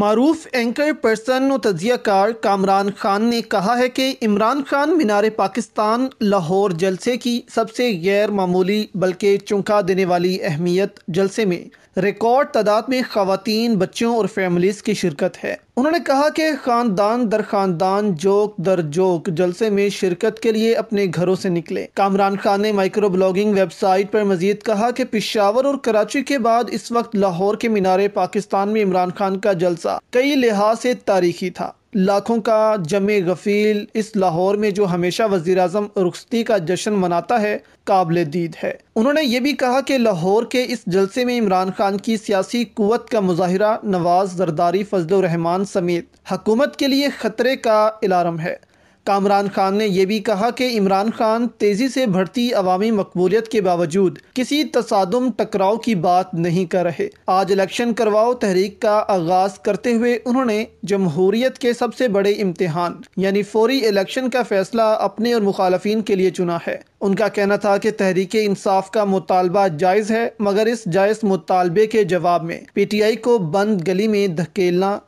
मरूफ anchor person और तजियाकार कामरान खान ने कहा है कि इमरान खान मीनार पाकिस्तान लाहौर जलसे की सबसे गैर मामूली बल्कि चौंका देने वाली अहमियत जलसे में रिकॉर्ड तादाद में खातन बच्चों और फैमिलीज़ की शिरकत है उन्होंने कहा कि खानदान दर खानदान जोक दर जोक जलसे में शिरकत के लिए अपने घरों से निकले कामरान खान ने माइक्रो ब्लॉगिंग वेबसाइट पर मजीद कहा कि पिशावर और कराची के बाद इस वक्त लाहौर के मीनारे पाकिस्तान में इमरान खान का जलसा कई लिहाज से तारीखी था लाखों का जमे गफील इस लाहौर में जो हमेशा वजीर अजम रुखसती का जश्न मनाता है काबिल दीद है उन्होंने ये भी कहा कि लाहौर के इस जलसे में इमरान खान की सियासी कुत का मुजाहरा नवाज जरदारी फजल रहमान समेत हकूमत के लिए ख़तरे का अलार्म है कामरान खान ने यह भी कहा कि इमरान खान तेज़ी से बढ़ती अवामी मकबूलियत के बावजूद किसी तसादम टकराव की बात नहीं कर रहे आज इलेक्शन करवाओ तहरीक का आगाज करते हुए उन्होंने जमहूरियत के सबसे बड़े इम्तिहान यानी फौरी इलेक्शन का फैसला अपने और मुखालफी के लिए चुना है उनका कहना था कि तहरीक इंसाफ का मुतालबा जायज़ है मगर इस जायज़ मुतालबे के जवाब में पी टी आई को बंद गली में धकेलना